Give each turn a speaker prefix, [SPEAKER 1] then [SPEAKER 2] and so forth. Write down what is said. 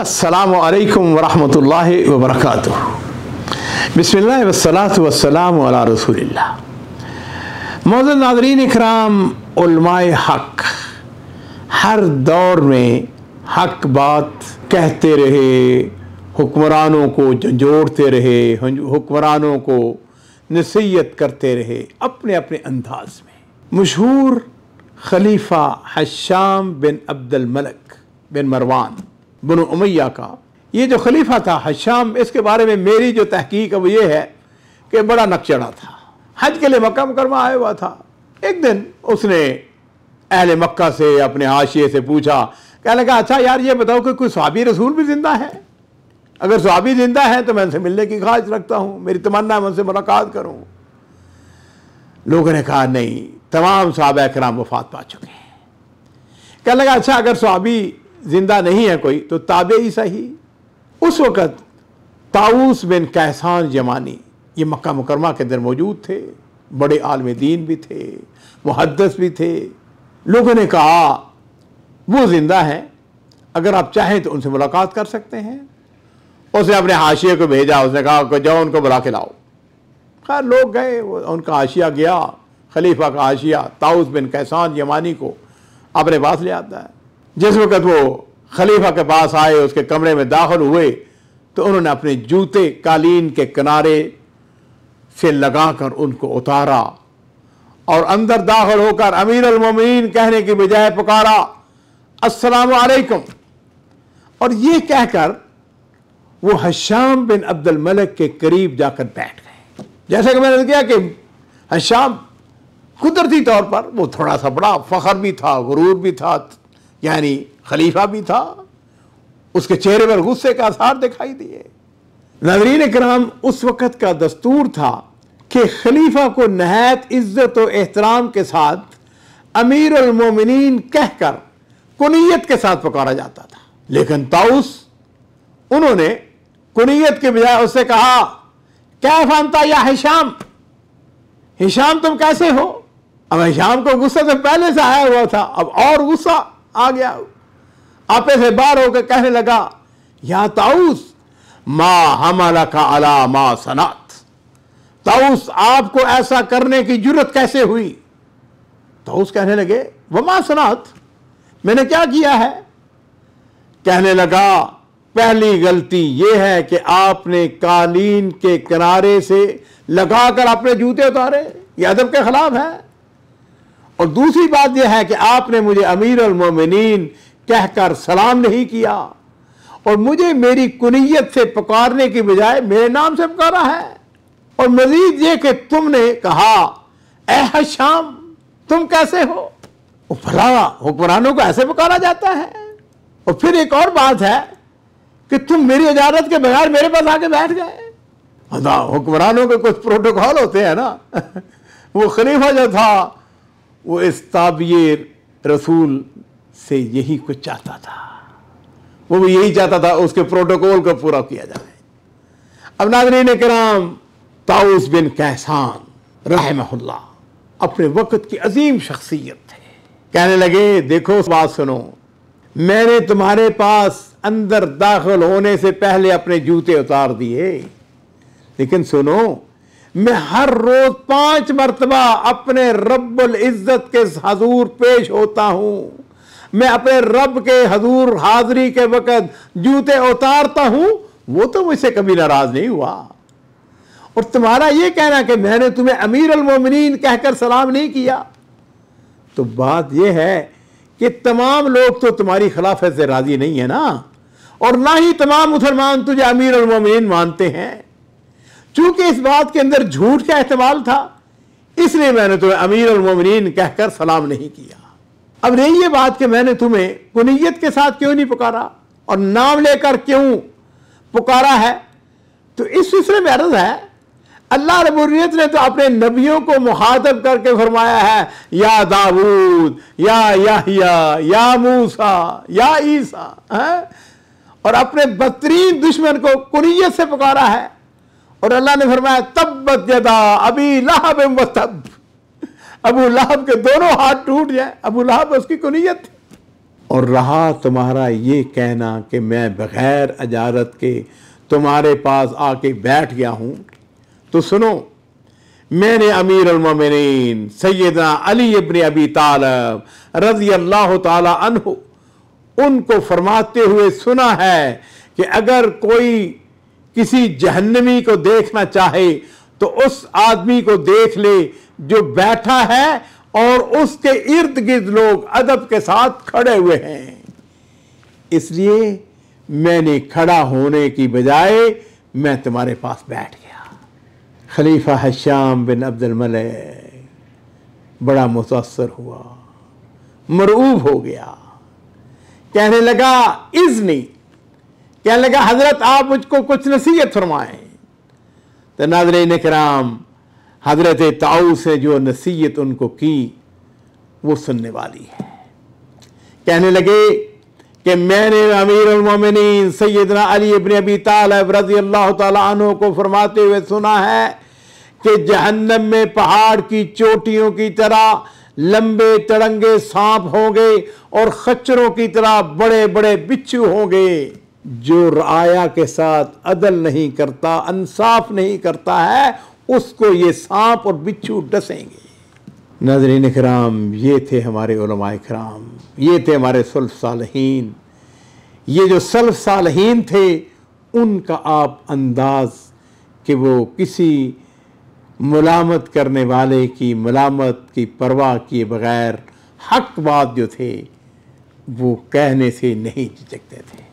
[SPEAKER 1] असलकम वरहमल वबरक बसमीम रसूल मौजूद नादरीन इकराम हक हर दौर में हक बात कहते रहे हुक्मरानों को जोड़ते रहे हुक्मरानों को नसीहत करते रहे अपने अपने अंदाज में मशहूर खलीफा हशाम बिन अब्दुल मलक बिन मरवान बनो उमैया का ये जो खलीफा था हशाम इसके बारे में मेरी जो तहकीक है वो ये है कि बड़ा नक्चड़ा था हज के लिए मक्का मुकरमा आया हुआ था एक दिन उसने अहल मक्का से अपने हाशिए से पूछा कहने लगा अच्छा यार ये बताओ कि कोई स्वाबी रसूल भी ज़िंदा है अगर स्वाबी ज़िंदा है तो मैं उनसे मिलने की ख्वाहिश रखता हूँ मेरी तमन्ना है मैं उनसे मुलाकात करूँ लोगों ने कहा नहीं तमाम सहाबा कराम वफात पा चुके हैं कह लगा अच्छा अगर स्वाबी जिंदा नहीं है कोई तो ताबे ही सही उस वक़्त ताऊस बिन कैसान जमानी ये मक्का मुकरमा के अंदर मौजूद थे बड़े आलम दीन भी थे मुहदस भी थे लोगों ने कहा वो ज़िंदा हैं अगर आप चाहें तो उनसे मुलाकात कर सकते हैं उसने अपने हाशिए को भेजा उसने कहा जाओ उनको बुला के लाओ खैर लोग गए उनका हाशिया गया खलीफा का हाशिया ताउस बिन कैसान यमानी को अपने पास ले आता है जिस वक्त वो खलीफा के पास आए उसके कमरे में दाखिल हुए तो उन्होंने अपने जूते कालीन के किनारे से लगाकर उनको उतारा और अंदर दाखिल होकर अमीर अलमोमिन कहने की बजाय पुकारा असलकुम और ये कहकर वो हश्याम बिन अब्दुल मलिक के करीब जाकर बैठ गए जैसा कि मैंने किया कि हश्याम कुदरती तौर पर वो थोड़ा सा बड़ा फ़खर भी था गुरूर भी था यानी खलीफा भी था उसके चेहरे पर गुस्से का आसार दिखाई दिए नजरीन कराम उस वक़्त का दस्तूर था कि खलीफा को नहायत इज़्ज़त और एहतराम के साथ अमीर उलमोमिन कहकर कुनीत के साथ पकड़ा जाता था लेकिन ताउस उन्होंने कुनीत के बजाय उससे कहा क्या फानता या हिशाम हिशाम तुम कैसे हो अब हिशाम को गुस्सा तो पहले से आया हुआ था अब और गुस्सा आ गया आपे से बार होकर कहने लगा या ताउस माँ हमारा का अला मा सनात ताउस आपको ऐसा करने की जरूरत कैसे हुई ताउस कहने लगे वह माँ सनात मैंने क्या किया है कहने लगा पहली गलती यह है कि आपने कालीन के किनारे से लगाकर अपने जूते उतारे यह अदब के खिलाफ है और दूसरी बात यह है कि आपने मुझे अमीर उलमिन कहकर सलाम नहीं किया और मुझे मेरी कुनीत से पुकारने की बजाय मेरे नाम से पुकारा है और मजीद ये कि तुमने कहा ए शाम तुम कैसे हो भला हुक्मरानों को ऐसे पुकारा जाता है और फिर एक और बात है कि तुम मेरी इजाजत के बगैर मेरे पास आके बैठ गए हुक्मरानों के कुछ प्रोटोकॉल होते हैं ना वो खलीफा जो था वो इस ताबिय रसूल से यही कुछ चाहता था वो भी यही चाहता था उसके प्रोटोकॉल को पूरा किया जाए अब ने कराम ताउस बिन कहसान रहमहुल्ला अपने वक्त की अजीम शख्सियत थे कहने लगे देखो बात सुनो मैंने तुम्हारे पास अंदर दाखिल होने से पहले अपने जूते उतार दिए लेकिन सुनो मैं हर रोज पांच मरतबा अपने रब्बुल इज्जत के हजूर पेश होता हूं मैं अपने रब के हजूर हाजिरी के वक़्त जूते उतारता हूं वो तो मुझसे कभी नाराज़ नहीं हुआ और तुम्हारा ये कहना कि मैंने तुम्हें अमीर अलमोमिन कहकर सलाम नहीं किया तो बात यह है कि तमाम लोग तो तुम्हारी खिलाफत से राज़ी नहीं है ना और ना ही तमाम मुसलमान तुझे अमीर अलमोमिन मानते हैं चूंकि इस बात के अंदर झूठ का इस्तेमाल था इसलिए मैंने तुम्हें अमीर और उलमोमिन कहकर सलाम नहीं किया अब रही ये बात कि मैंने तुम्हें कुनीत के साथ क्यों नहीं पुकारा और नाम लेकर क्यों पुकारा है तो इस सिलसिले में अर्ज है अल्लाह रबुल्ज़त ने तो अपने नबियों को मुखातब करके फरमाया है या दाऊद या याहिया या मूसा या ईसा है और अपने बदतरीन दुश्मन को कुनीत से पुकारा है और अल्लाह ने फरमाया तब्बत यदा अभी एम तब अबू लहब के दोनों हाथ टूट जाए अबू लहब उसकी कुनीयत थी और रहा तुम्हारा ये कहना कि मैं बग़ैर अजारत के तुम्हारे पास आके बैठ गया हूँ तो सुनो मैंने अमीर उलमिन सैदा अली इबन अबी तालब रजी अल्लाह तहो उनको फरमाते हुए सुना है कि अगर कोई किसी जहन्नमी को देखना चाहे तो उस आदमी को देख ले जो बैठा है और उसके इर्द गिर्द लोग अदब के साथ खड़े हुए हैं इसलिए मैंने खड़ा होने की बजाय मैं तुम्हारे पास बैठ गया खलीफा हश्याम बिन अब्दुल मले बड़ा मुतासर हुआ मरूब हो गया कहने लगा इजनी कहने लगा हजरत आप मुझको कुछ नसीहत फरमाएं तो नाजरीन कराम हजरत ताऊ से जो नसीहत उनको की वो सुनने वाली है कहने लगे कि मैंने अमीर सैदना अली इबन अबी तालब रजी अल्लाह तु को फरमाते हुए सुना है कि जहन्नम में पहाड़ की चोटियों की तरह लंबे तड़ंगे सांप होंगे और खच्चरों की तरह बड़े बड़े बिच्छू होंगे जो राया के साथ अदल नहीं करता इंसाफ नहीं करता है उसको ये सांप और बिच्छू डसेंगे नजरीन कराम ये थे हमारे कराम ये थे हमारे सल्फ सालहीन ये जो सल्फ सालहीन थे उनका आप अंदाज कि वो किसी मलामत करने वाले की मलामत की परवाह किए बगैर हक बात जो थे वो कहने से नहीं झिझकते थे